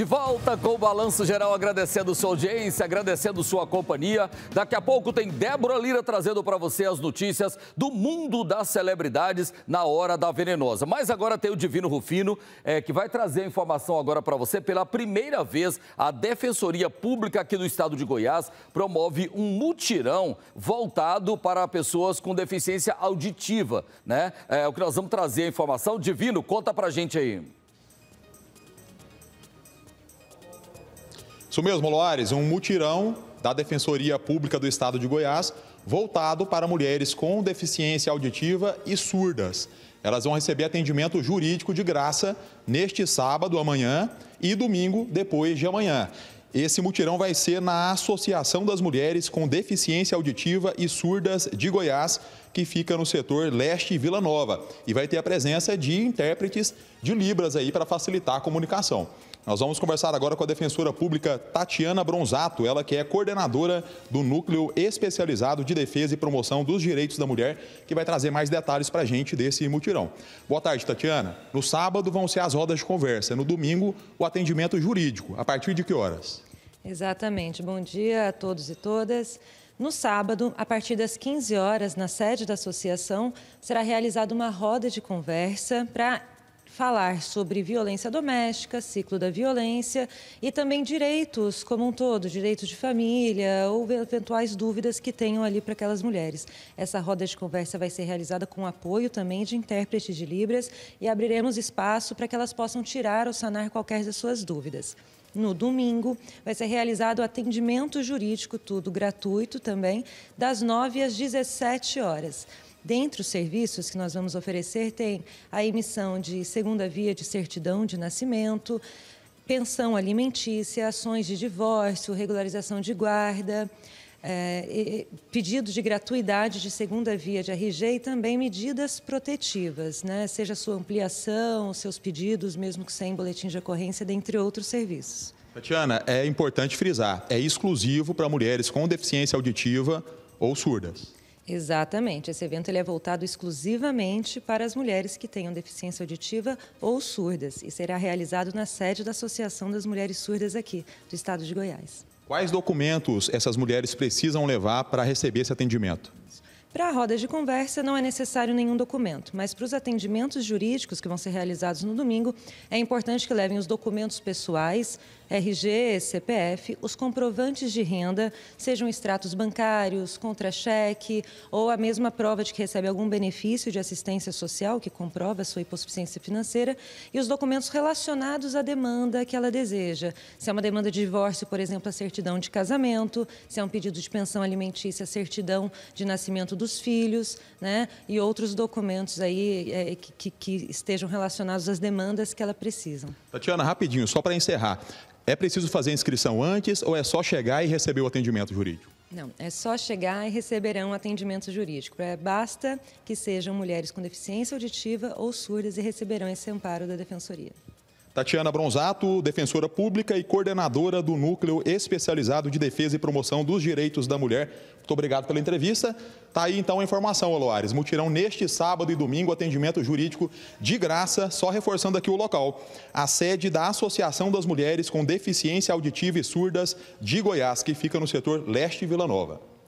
De volta com o Balanço Geral, agradecendo sua audiência, agradecendo sua companhia. Daqui a pouco tem Débora Lira trazendo para você as notícias do mundo das celebridades na hora da venenosa. Mas agora tem o Divino Rufino, é, que vai trazer a informação agora para você. Pela primeira vez, a Defensoria Pública aqui do estado de Goiás promove um mutirão voltado para pessoas com deficiência auditiva. Né? É o que nós vamos trazer a informação. Divino, conta para gente aí. Isso mesmo, Loares, um mutirão da Defensoria Pública do Estado de Goiás voltado para mulheres com deficiência auditiva e surdas. Elas vão receber atendimento jurídico de graça neste sábado, amanhã e domingo, depois de amanhã. Esse mutirão vai ser na Associação das Mulheres com Deficiência Auditiva e Surdas de Goiás, que fica no setor leste e Vila Nova. E vai ter a presença de intérpretes de Libras aí para facilitar a comunicação. Nós vamos conversar agora com a defensora pública Tatiana Bronzato, ela que é coordenadora do Núcleo Especializado de Defesa e Promoção dos Direitos da Mulher, que vai trazer mais detalhes para a gente desse mutirão. Boa tarde, Tatiana. No sábado vão ser as rodas de conversa, no domingo o atendimento jurídico. A partir de que horas? Exatamente. Bom dia a todos e todas. No sábado, a partir das 15 horas, na sede da associação, será realizada uma roda de conversa para falar sobre violência doméstica, ciclo da violência e também direitos como um todo, direitos de família ou eventuais dúvidas que tenham ali para aquelas mulheres. Essa roda de conversa vai ser realizada com apoio também de intérpretes de Libras e abriremos espaço para que elas possam tirar ou sanar qualquer das suas dúvidas. No domingo, vai ser realizado o atendimento jurídico, tudo gratuito também, das 9 às 17 horas. Dentre os serviços que nós vamos oferecer, tem a emissão de segunda via de certidão de nascimento, pensão alimentícia, ações de divórcio, regularização de guarda, é, pedidos de gratuidade de segunda via de RG e também medidas protetivas, né? seja sua ampliação, seus pedidos, mesmo que sem boletim de ocorrência, dentre outros serviços. Tatiana, é importante frisar, é exclusivo para mulheres com deficiência auditiva ou surdas. Exatamente. Esse evento ele é voltado exclusivamente para as mulheres que tenham deficiência auditiva ou surdas e será realizado na sede da Associação das Mulheres Surdas aqui do estado de Goiás. Quais documentos essas mulheres precisam levar para receber esse atendimento? Para a roda de conversa, não é necessário nenhum documento, mas para os atendimentos jurídicos que vão ser realizados no domingo, é importante que levem os documentos pessoais, RG, CPF, os comprovantes de renda, sejam extratos bancários, contra-cheque ou a mesma prova de que recebe algum benefício de assistência social que comprova sua hipossuficiência financeira e os documentos relacionados à demanda que ela deseja. Se é uma demanda de divórcio, por exemplo, a certidão de casamento, se é um pedido de pensão alimentícia, a certidão de nascimento dos filhos, né? E outros documentos aí é, que, que estejam relacionados às demandas que ela precisa. Tatiana, rapidinho, só para encerrar. É preciso fazer a inscrição antes ou é só chegar e receber o atendimento jurídico? Não, é só chegar e receberão atendimento jurídico. É, basta que sejam mulheres com deficiência auditiva ou surdas e receberão esse amparo da defensoria. Tatiana Bronzato, defensora pública e coordenadora do Núcleo Especializado de Defesa e Promoção dos Direitos da Mulher. Muito obrigado pela entrevista. Está aí então a informação, Aloares. Mutirão neste sábado e domingo, atendimento jurídico de graça, só reforçando aqui o local. A sede da Associação das Mulheres com Deficiência Auditiva e Surdas de Goiás, que fica no setor leste Vila Nova.